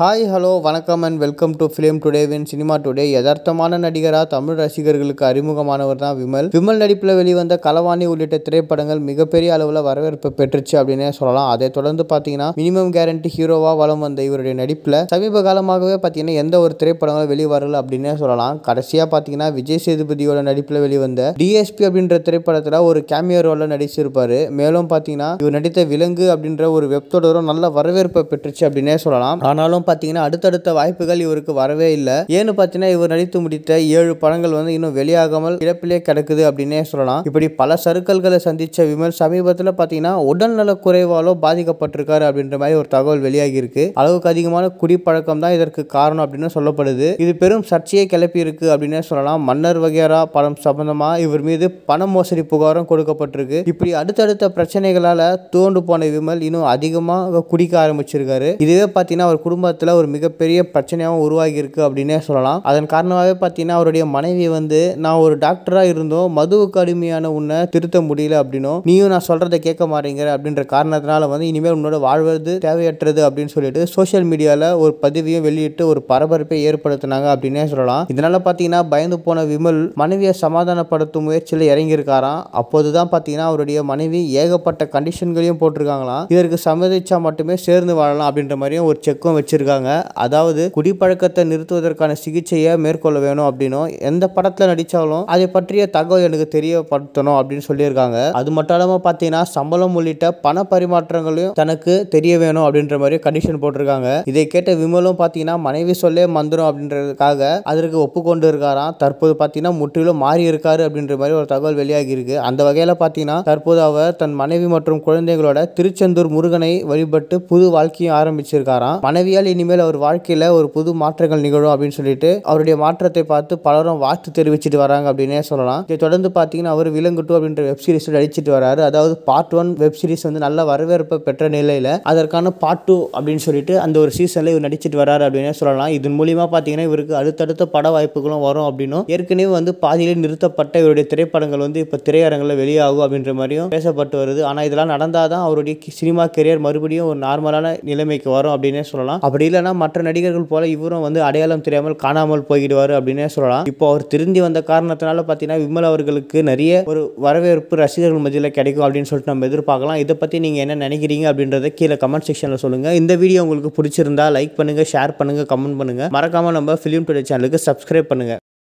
hi hello வணக்கம் and welcome to film டுடேவின் cinema today யதார்த்தமான நடிகராக தமிழ் ரசிகர்களுக்கு அறிமுகமானவர் தான் விமல் விமல் நடிப்பில் வெளிவந்த கலவாணி உள்ளிட்ட திரைப்படங்கள் மிகப்பெரிய அளவில் வரவேற்பு பெற்றுச்சு அப்படின்னே சொல்லலாம் அதை தொடர்ந்து பார்த்தீங்கன்னா மினிமம் கேரண்டி ஹீரோவாக வளம் வந்த இவருடைய நடிப்பில் சமீப காலமாகவே பார்த்தீங்கன்னா எந்த ஒரு திரைப்படங்களும் வெளிவரல அப்படின்னே சொல்லலாம் கடைசியாக பார்த்தீங்கன்னா விஜய் சேதுபதியோட நடிப்பில் வெளிவந்த டிஎஸ்பி அப்படின்ற திரைப்படத்தில் ஒரு கேமியோ ரோலில் நடிச்சிருப்பார் மேலும் பார்த்தீங்கன்னா இவர் நடித்த விலங்கு அப்படின்ற ஒரு வெப்தொடரும் நல்ல வரவேற்பை பெற்றுச்சு அப்படின்னே சொல்லலாம் ஆனாலும் பார்த்தீங்கன்னா அடுத்தடுத்த வாய்ப்புகள் இவருக்கு வரவே இல்லை ஏன்னு பார்த்தீங்கன்னா இவர் நடித்து முடித்த ஏழு படங்கள் வந்து இன்னும் வெளியாகாமல் இழப்பிலே கிடக்குது அப்படின்னே சொல்லலாம் இப்படி பல சருக்கல்களை சந்திச்ச விமல் சமீபத்தில் பார்த்தீங்கன்னா உடல்நல குறைவாலோ பாதிக்கப்பட்டிருக்காரு அப்படின்ற மாதிரி ஒரு தகவல் வெளியாகி இருக்கு அளவுக்கு அதிகமான குடிப்பழக்கம் தான் இதற்கு காரணம் அப்படின்னு சொல்லப்படுது இது பெரும் சர்ச்சையை கிளப்பியிருக்கு அப்படின்னே சொல்லலாம் மன்னர் வகையரா படம் சம்பந்தமா இவர் மீது பண மோசடி புகாரம் கொடுக்கப்பட்டிருக்கு இப்படி அடுத்தடுத்த பிரச்சனைகளால தோண்டு போன விமல் இன்னும் அதிகமாக குடிக்க ஆரம்பிச்சிருக்காரு இதுவே பார்த்தீங்கன்னா அவர் குடும்பத்தை குடும்பத்தில் ஒரு மிகப்பெரிய பிரச்சனையாகவும் உருவாகியிருக்கு அப்படின்னே சொல்லலாம் அதன் காரணமாகவே பார்த்தீங்கன்னா அவருடைய மனைவி வந்து நான் ஒரு டாக்டராக இருந்தோம் மதுவுக்கு அடிமையான உன்னை திருத்த முடியல அப்படின்னும் நீயும் நான் சொல்கிறத கேட்க மாட்டேங்கிற அப்படின்ற காரணத்தினால வந்து இனிமேல் உன்னோட வாழ்வது தேவையற்றது அப்படின்னு சொல்லிட்டு சோஷியல் மீடியாவில் ஒரு பதிவையும் வெளியிட்டு ஒரு பரபரப்பை ஏற்படுத்தினாங்க அப்படின்னே சொல்லலாம் இதனால் பார்த்தீங்கன்னா பயந்து போன விமல் மனைவியை சமாதானப்படுத்தும் முயற்சியில் இறங்கியிருக்காராம் அப்போது தான் பார்த்தீங்கன்னா அவருடைய மனைவி ஏகப்பட்ட கண்டிஷன்களையும் போட்டிருக்காங்களாம் இதற்கு சம்மதிச்சா மட்டுமே சேர்ந்து வாழலாம் அப்படின்ற மாதிரியும் ஒரு செக்கும் வச்சிருக்காங்க சொல்லியிருக்காங்க அதாவது குடிப்பழக்கத்தை நிறுத்துவதற்கான சிகிச்சையை மேற்கொள்ள வேணும் அப்படின்னும் எந்த படத்தில் நடித்தாலும் அதை பற்றிய தகவல் எனக்கு தெரியப்படுத்தணும் அப்படின்னு சொல்லியிருக்காங்க அது மட்டும் இல்லாமல் பார்த்தீங்கன்னா சம்பளம் உள்ளிட்ட பண பரிமாற்றங்களையும் தனக்கு தெரிய வேணும் அப்படின்ற மாதிரி கண்டிஷன் போட்டிருக்காங்க இதை கேட்ட விமலும் பார்த்தீங்கன்னா மனைவி சொல்லே மந்திரம் அப்படின்றதுக்காக அதற்கு ஒப்புக்கொண்டு இருக்காராம் தற்போது பார்த்தீங்கன்னா முற்றிலும் மாறி இருக்காரு அப்படின்ற மாதிரி ஒரு தகவல் வெளியாகி இருக்கு அந்த வகையில் பார்த்தீங்கன்னா தற்போது அவர் தன் மனைவி மற்றும் குழந்தைகளோட திருச்செந்தூர் முருகனை வழிபட்டு புது வாழ்க்கையும் ஆரம்பிச்சிருக்காராம் மனைவியால் இனிமேல் அவர் வாழ்க்கையில் ஒரு புது மாற்றங்கள் நிகழும் அப்படின்னு சொல்லிட்டு அவருடைய மாற்றத்தை பார்த்து பலரும் வாழ்த்து தெரிவிச்சுட்டு வராங்க அப்படின்னே சொல்லலாம் இதை தொடர்ந்து பார்த்தீங்கன்னா அவர் விலங்குட்டு அப்படின்ற வெப் சீரிஸ் நடிச்சிட்டு வராரு அதாவது பார்ட் ஒன் வெப் சீரிஸ் வந்து நல்ல வரவேற்பை பெற்ற நிலையில் அதற்கான பார்ட் டூ அப்படின்னு சொல்லிட்டு அந்த ஒரு சீசனில் இவர் நடிச்சிட்டு வராரு அப்படின்னே சொல்லலாம் இதன் மூலியமாக பார்த்தீங்கன்னா இவருக்கு அடுத்தடுத்த பட வாய்ப்புகளும் வரும் அப்படின்னும் ஏற்கனவே வந்து பாதியிலே நிறுத்தப்பட்ட இவருடைய திரைப்படங்கள் வந்து இப்போ திரையரங்கில் வெளியாகும் அப்படின்ற மாதிரியும் பேசப்பட்டு வருது ஆனால் இதெல்லாம் நடந்தால் தான் அவருடைய சினிமா கெரியர் மறுபடியும் ஒரு நார்மலான நிலைமைக்கு வரும் அப்படின்னே சொல்லலாம் அப்படி அப்படி இல்லைனா மற்ற நடிகர்கள் போல இவரும் வந்து அடையாளம் தெரியாமல் காணாமல் போய்கிடுவார் அப்படின்னே சொல்லலாம் இப்போ அவர் திருந்தி வந்த காரணத்தினால பார்த்தீங்கன்னா விமல் அவர்களுக்கு நிறைய ஒரு வரவேற்பு ரசிகர்கள் மத்தியில் கிடைக்கும் அப்படின்னு சொல்லிட்டு நம்ம எதிர்பார்க்கலாம் இதை பற்றி நீங்கள் என்ன நினைக்கிறீங்க அப்படின்றத கீழே கமெண்ட் செக்ஷனில் சொல்லுங்கள் இந்த வீடியோ உங்களுக்கு பிடிச்சிருந்தா லைக் பண்ணுங்கள் ஷேர் பண்ணுங்கள் கமெண்ட் பண்ணுங்கள் மறக்காமல் நம்ம ஃபிலிம் டுடே சேனலுக்கு சப்ஸ்கிரைப் பண்ணுங்கள்